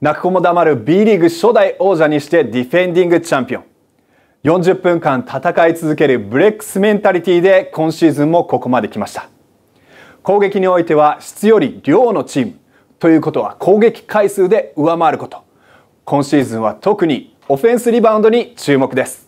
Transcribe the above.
泣く子も黙る B リーグ初代王者にしてディフェンディングチャンピオン40分間戦い続けるブレックスメンタリティで今シーズンもここまで来ました攻撃においては質より量のチームということは攻撃回数で上回ること今シーズンは特にオフェンスリバウンドに注目です